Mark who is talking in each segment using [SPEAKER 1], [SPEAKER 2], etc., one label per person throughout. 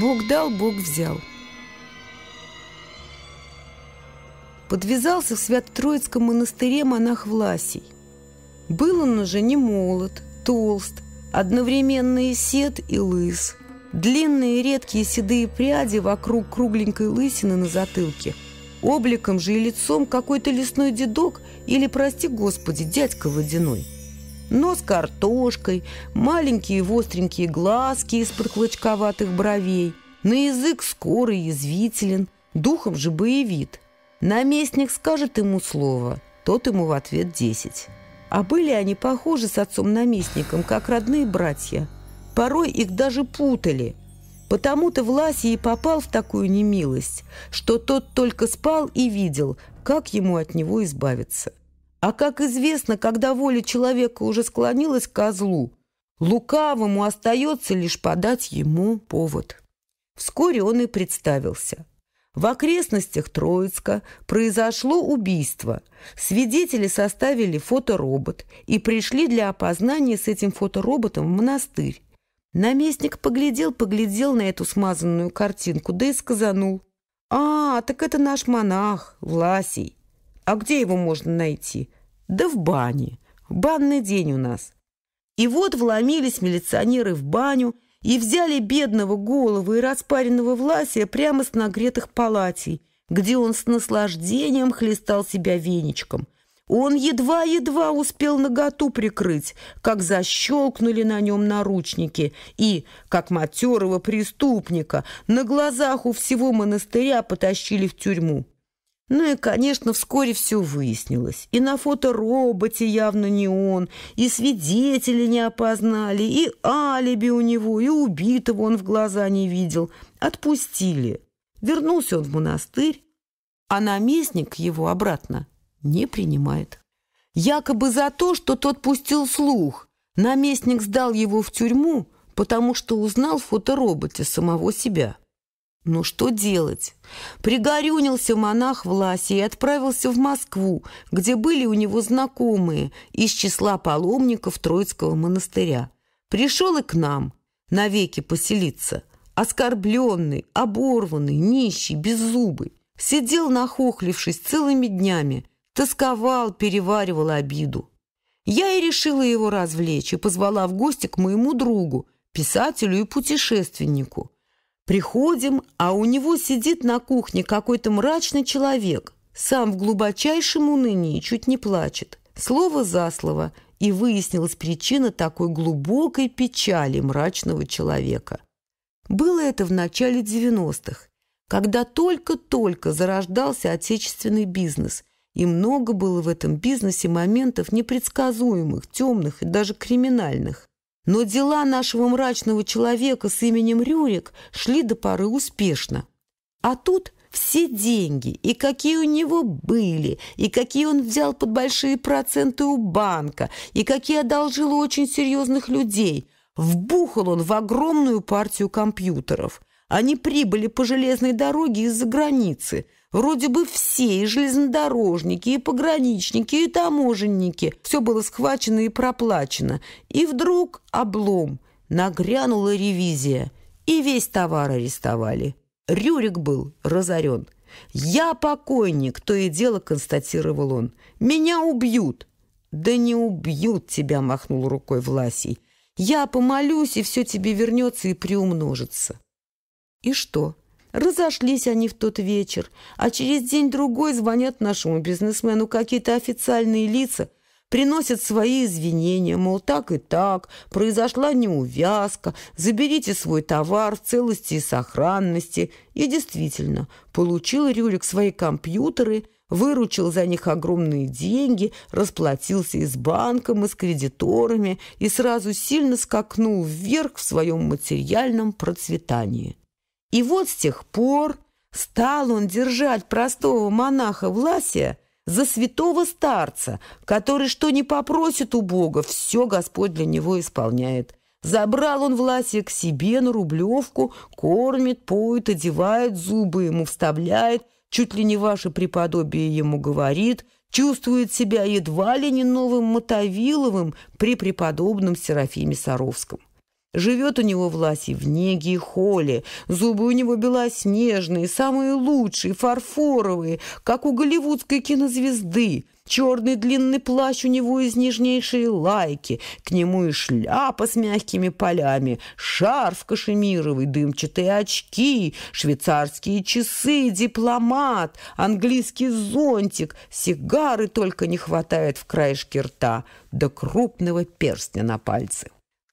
[SPEAKER 1] Бог дал, Бог взял. Подвязался в Свято-Троицком монастыре монах Власий. Был он уже не молод, толст, одновременно и сед, и лыс. Длинные редкие седые пряди вокруг кругленькой лысины на затылке. Обликом же и лицом какой-то лесной дедок или, прости господи, дядька водяной – нос картошкой, маленькие остренькие глазки из-под клочковатых бровей, на язык скорый, язвителен, духом же боевит. Наместник скажет ему слово, тот ему в ответ десять. А были они похожи с отцом-наместником, как родные братья. Порой их даже путали. Потому-то Власий и попал в такую немилость, что тот только спал и видел, как ему от него избавиться. А как известно, когда воля человека уже склонилась к козлу, лукавому остается лишь подать ему повод. Вскоре он и представился. В окрестностях Троицка произошло убийство. Свидетели составили фоторобот и пришли для опознания с этим фотороботом в монастырь. Наместник поглядел-поглядел на эту смазанную картинку, да и сказанул. «А, так это наш монах, Власий. А где его можно найти? Да в бане. Банный день у нас. И вот вломились милиционеры в баню и взяли бедного голову и распаренного Власия прямо с нагретых палатей, где он с наслаждением хлестал себя веничком. Он едва-едва успел наготу прикрыть, как защелкнули на нем наручники, и, как матерого преступника, на глазах у всего монастыря потащили в тюрьму. Ну и, конечно, вскоре все выяснилось. И на фото-роботе явно не он, и свидетели не опознали, и алиби у него, и убитого он в глаза не видел. Отпустили. Вернулся он в монастырь, а наместник его обратно не принимает. Якобы за то, что тот пустил слух. Наместник сдал его в тюрьму, потому что узнал в фотороботе самого себя. Но «Ну что делать? Пригорюнился монах Власий и отправился в Москву, где были у него знакомые из числа паломников Троицкого монастыря. Пришел и к нам навеки поселиться. Оскорбленный, оборванный, нищий, беззубый. Сидел, нахохлившись целыми днями, тосковал, переваривал обиду. Я и решила его развлечь и позвала в гости к моему другу, писателю и путешественнику – Приходим, а у него сидит на кухне какой-то мрачный человек, сам в глубочайшем унынии чуть не плачет. Слово за слово, и выяснилась причина такой глубокой печали мрачного человека. Было это в начале 90-х, когда только-только зарождался отечественный бизнес, и много было в этом бизнесе моментов непредсказуемых, темных и даже криминальных. Но дела нашего мрачного человека с именем Рюрик шли до поры успешно. А тут все деньги, и какие у него были, и какие он взял под большие проценты у банка, и какие одолжил у очень серьезных людей. Вбухал он в огромную партию компьютеров. Они прибыли по железной дороге из-за границы – Вроде бы все, и железнодорожники, и пограничники, и таможенники. Все было схвачено и проплачено. И вдруг облом. Нагрянула ревизия. И весь товар арестовали. Рюрик был разорен. «Я покойник», — то и дело констатировал он. «Меня убьют». «Да не убьют тебя», — махнул рукой Власий. «Я помолюсь, и все тебе вернется и приумножится». «И что?» Разошлись они в тот вечер, а через день-другой звонят нашему бизнесмену какие-то официальные лица, приносят свои извинения, мол, так и так, произошла неувязка, заберите свой товар в целости и сохранности. И действительно, получил Рюрик свои компьютеры, выручил за них огромные деньги, расплатился и с банком, и с кредиторами, и сразу сильно скакнул вверх в своем материальном процветании. И вот с тех пор стал он держать простого монаха Власия за святого старца, который что не попросит у Бога, все Господь для него исполняет. Забрал он Власия к себе на рублевку, кормит, поет, одевает, зубы ему вставляет, чуть ли не ваше преподобие ему говорит, чувствует себя едва ли не новым Мотовиловым при преподобном Серафиме Саровском. Живет у него Власий в неге и холе. Зубы у него белоснежные, самые лучшие, фарфоровые, как у голливудской кинозвезды. Черный длинный плащ у него из нежнейшей лайки, к нему и шляпа с мягкими полями, шарф кашемировый, дымчатые очки, швейцарские часы, дипломат, английский зонтик, сигары только не хватает в краешке рта, до да крупного перстня на пальце.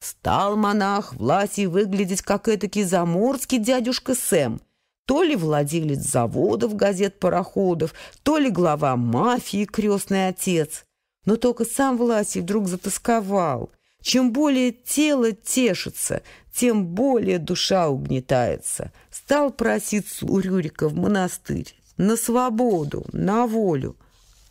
[SPEAKER 1] Стал монах Власий выглядеть как этакий заморский дядюшка Сэм, то ли владелец заводов газет-пароходов, то ли глава мафии крестный отец. Но только сам Власий вдруг затасковал. Чем более тело тешится, тем более душа угнетается. Стал проситься у Рюрика в монастырь на свободу, на волю.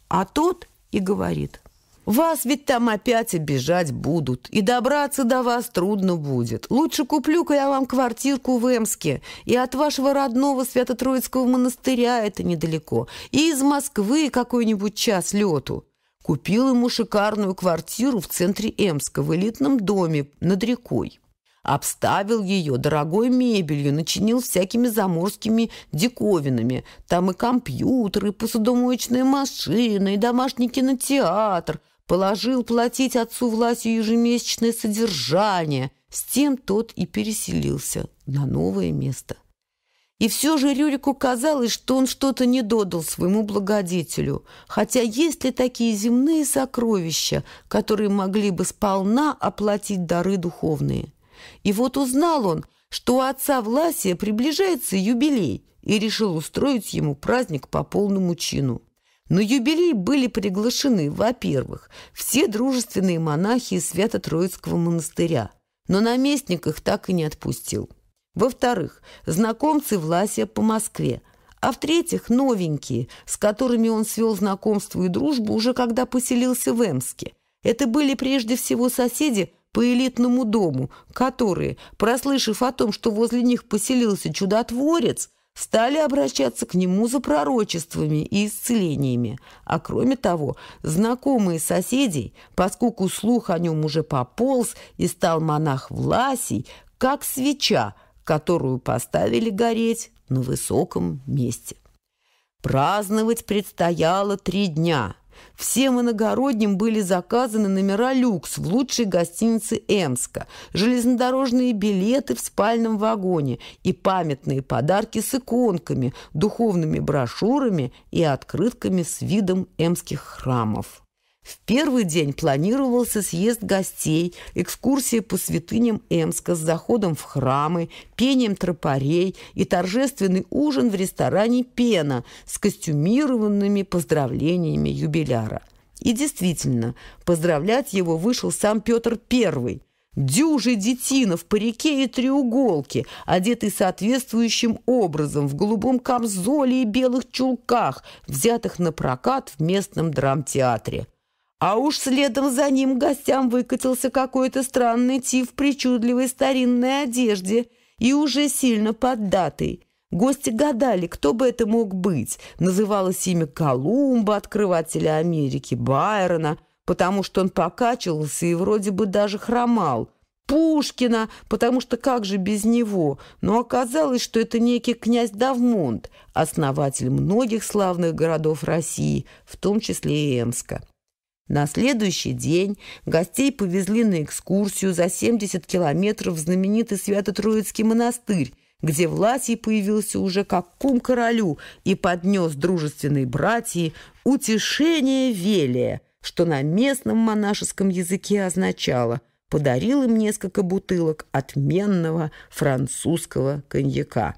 [SPEAKER 1] А тот и говорит, вас ведь там опять обижать будут, и добраться до вас трудно будет. Лучше куплю-ка я вам квартирку в Эмске, и от вашего родного Свято-Троицкого монастыря это недалеко, и из Москвы какой-нибудь час лету. Купил ему шикарную квартиру в центре Эмска, в элитном доме над рекой. Обставил ее дорогой мебелью, начинил всякими заморскими диковинами. Там и компьютеры, и посудомоечная машина, и домашний кинотеатр – положил платить отцу властью ежемесячное содержание, с тем тот и переселился на новое место. И все же Рюрику казалось, что он что-то не додал своему благодетелю, хотя есть ли такие земные сокровища, которые могли бы сполна оплатить дары духовные? И вот узнал он, что у отца Власия приближается юбилей, и решил устроить ему праздник по полному чину. На юбилей были приглашены, во-первых, все дружественные монахи из Свято-Троицкого монастыря, но наместник их так и не отпустил. Во-вторых, знакомцы Власия по Москве, а в-третьих, новенькие, с которыми он свел знакомство и дружбу уже когда поселился в Эмске. Это были прежде всего соседи по элитному дому, которые, прослышав о том, что возле них поселился чудотворец, стали обращаться к нему за пророчествами и исцелениями, а кроме того, знакомые соседей, поскольку слух о нем уже пополз и стал монах Власий, как свеча, которую поставили гореть на высоком месте. Праздновать предстояло три дня – Всем иногородним были заказаны номера люкс в лучшей гостинице Эмска, железнодорожные билеты в спальном вагоне и памятные подарки с иконками, духовными брошюрами и открытками с видом эмских храмов. В первый день планировался съезд гостей, экскурсии по святыням Эмска с заходом в храмы, пением тропарей и торжественный ужин в ресторане «Пена» с костюмированными поздравлениями юбиляра. И действительно, поздравлять его вышел сам Петр I – Дюжи Детина в парике и треуголке, одетый соответствующим образом в голубом камзоле и белых чулках, взятых на прокат в местном драмтеатре. А уж следом за ним гостям выкатился какой-то странный тип в причудливой старинной одежде и уже сильно поддатый. Гости гадали, кто бы это мог быть. Называлось имя Колумба, открывателя Америки, Байрона, потому что он покачивался и вроде бы даже хромал. Пушкина, потому что как же без него? Но оказалось, что это некий князь Давмонт, основатель многих славных городов России, в том числе и Эмска. На следующий день гостей повезли на экскурсию за 70 километров в знаменитый Свято-Троицкий монастырь, где Власий появился уже как кум королю и поднес дружественной братьи «утешение велия», что на местном монашеском языке означало «подарил им несколько бутылок отменного французского коньяка».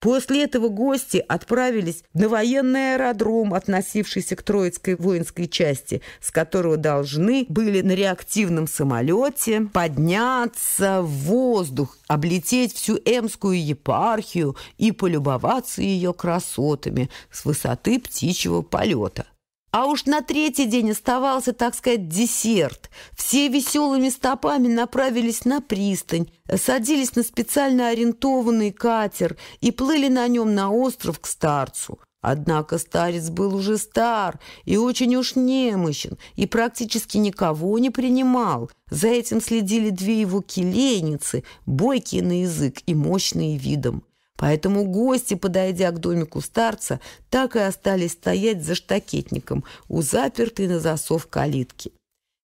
[SPEAKER 1] После этого гости отправились на военный аэродром, относившийся к Троицкой воинской части, с которого должны были на реактивном самолете подняться в воздух, облететь всю Эмскую епархию и полюбоваться ее красотами с высоты птичьего полета. А уж на третий день оставался, так сказать, десерт. Все веселыми стопами направились на пристань, садились на специально арендованный катер и плыли на нем на остров к старцу. Однако старец был уже стар и очень уж немощен, и практически никого не принимал. За этим следили две его келейницы, бойкие на язык и мощные видом. Поэтому гости, подойдя к домику старца, так и остались стоять за штакетником у запертой на засов калитки.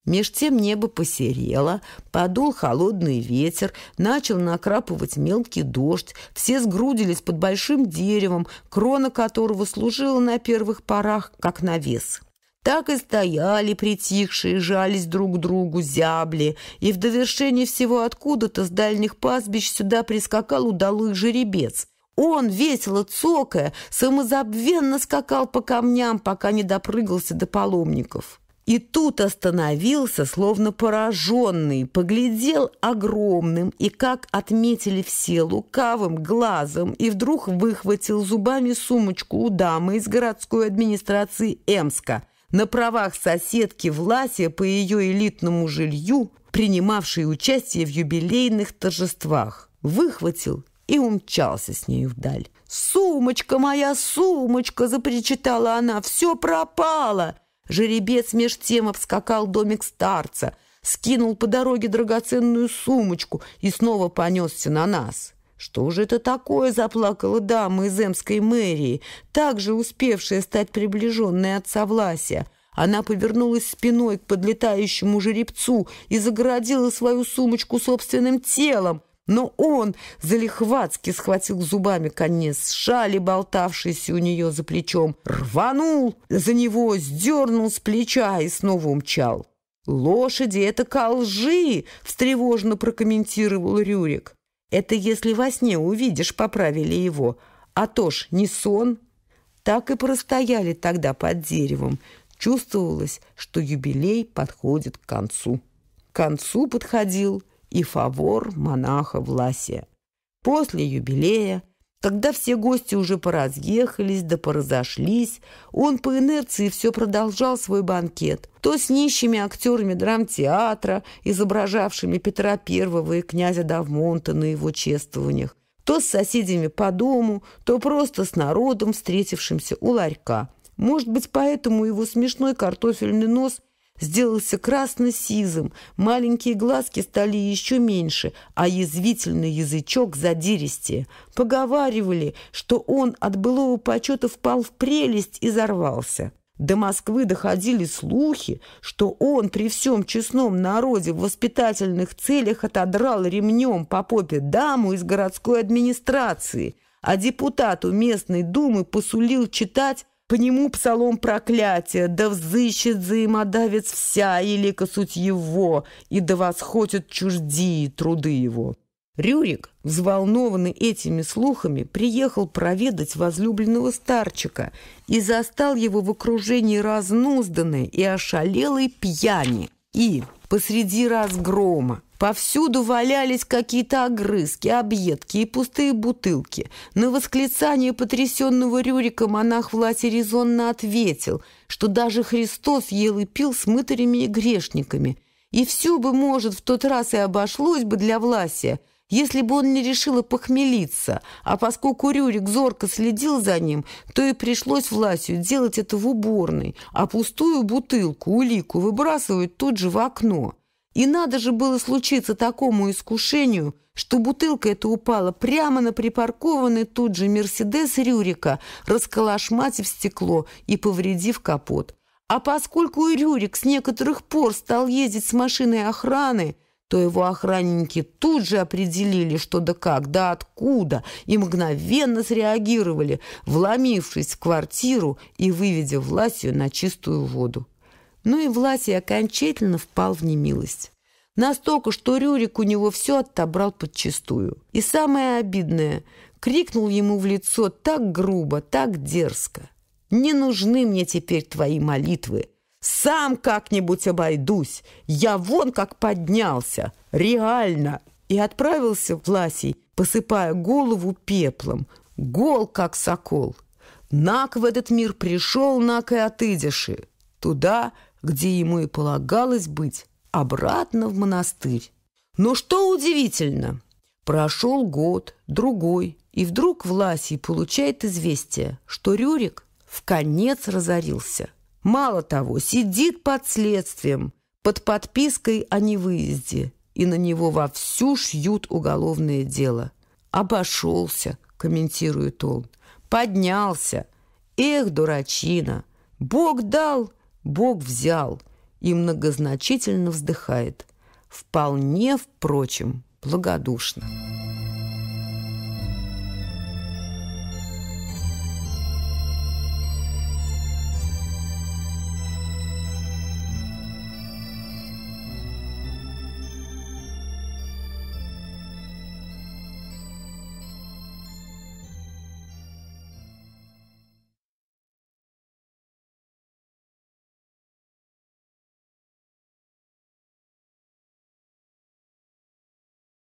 [SPEAKER 1] Меж тем небо посерело, подул холодный ветер, начал накрапывать мелкий дождь, все сгрудились под большим деревом, крона которого служила на первых порах как навес. Так и стояли притихшие, жались друг к другу, зябли. И в довершении всего откуда-то с дальних пастбищ сюда прискакал удалый жеребец. Он, весело цокая, самозабвенно скакал по камням, пока не допрыгался до паломников. И тут остановился, словно пораженный, поглядел огромным и, как отметили все, лукавым глазом, и вдруг выхватил зубами сумочку у дамы из городской администрации Эмска – на правах соседки Власия по ее элитному жилью, принимавшей участие в юбилейных торжествах, выхватил и умчался с нею вдаль. «Сумочка моя, сумочка!» – запричитала она. «Все пропало!» Жеребец меж тем обскакал домик старца, скинул по дороге драгоценную сумочку и снова понесся на нас. «Что же это такое?» – заплакала дама из Эмской мэрии, также успевшая стать приближенной отца Влася. Она повернулась спиной к подлетающему жеребцу и загородила свою сумочку собственным телом. Но он залихватски схватил зубами конец шали, болтавшейся у нее за плечом, рванул за него, сдернул с плеча и снова умчал. «Лошади — это колжи!» — встревожно прокомментировал Рюрик. Это если во сне увидишь, поправили его. А то ж не сон. Так и простояли тогда под деревом. Чувствовалось, что юбилей подходит к концу. К концу подходил и фавор монаха Власия. После юбилея когда все гости уже поразъехались да поразошлись, он по инерции все продолжал свой банкет. То с нищими актерами драмтеатра, изображавшими Петра Первого и князя Давмонта на его чествованиях, то с соседями по дому, то просто с народом, встретившимся у ларька. Может быть, поэтому его смешной картофельный нос сделался красно-сизым, маленькие глазки стали еще меньше, а язвительный язычок задиристее. Поговаривали, что он от былого почета впал в прелесть и зарвался. До Москвы доходили слухи, что он при всем честном народе в воспитательных целях отодрал ремнем по попе даму из городской администрации, а депутату местной думы посулил читать по нему псалом проклятия, да взыщет взаимодавец вся илика суть его, и да восхотят чужди труды его». Рюрик, взволнованный этими слухами, приехал проведать возлюбленного старчика и застал его в окружении разнузданной и ошалелой пьяни и посреди разгрома. Повсюду валялись какие-то огрызки, объедки и пустые бутылки. На восклицание потрясенного Рюрика монах Власи резонно ответил, что даже Христос ел и пил с мытарями и грешниками. И все бы, может, в тот раз и обошлось бы для Власия, если бы он не решил похмелиться, а поскольку Рюрик зорко следил за ним, то и пришлось Власию делать это в уборной, а пустую бутылку, улику выбрасывать тут же в окно. И надо же было случиться такому искушению, что бутылка эта упала прямо на припаркованный тут же «Мерседес» Рюрика, расколошматив стекло и повредив капот. А поскольку и Рюрик с некоторых пор стал ездить с машиной охраны, то его охранники тут же определили, что да как, да откуда, и мгновенно среагировали, вломившись в квартиру и выведя Власию на чистую воду. Ну и Власий окончательно впал в немилость. Настолько, что Рюрик у него все отобрал подчистую. И самое обидное, крикнул ему в лицо так грубо, так дерзко. «Не нужны мне теперь твои молитвы. Сам как-нибудь обойдусь. Я вон как поднялся. Реально!» И отправился Власий, посыпая голову пеплом. Гол, как сокол. Нак в этот мир пришел, Нак и отыдиши. Туда, где ему и полагалось быть, обратно в монастырь. Но что удивительно, прошел год, другой, и вдруг Власий получает известие, что Рюрик в конец разорился. Мало того, сидит под следствием, под подпиской о невыезде, и на него вовсю шьют уголовное дело. «Обошелся», — комментирует он, — «поднялся». «Эх, дурачина! Бог дал, Бог взял и многозначительно вздыхает. Вполне, впрочем, благодушно.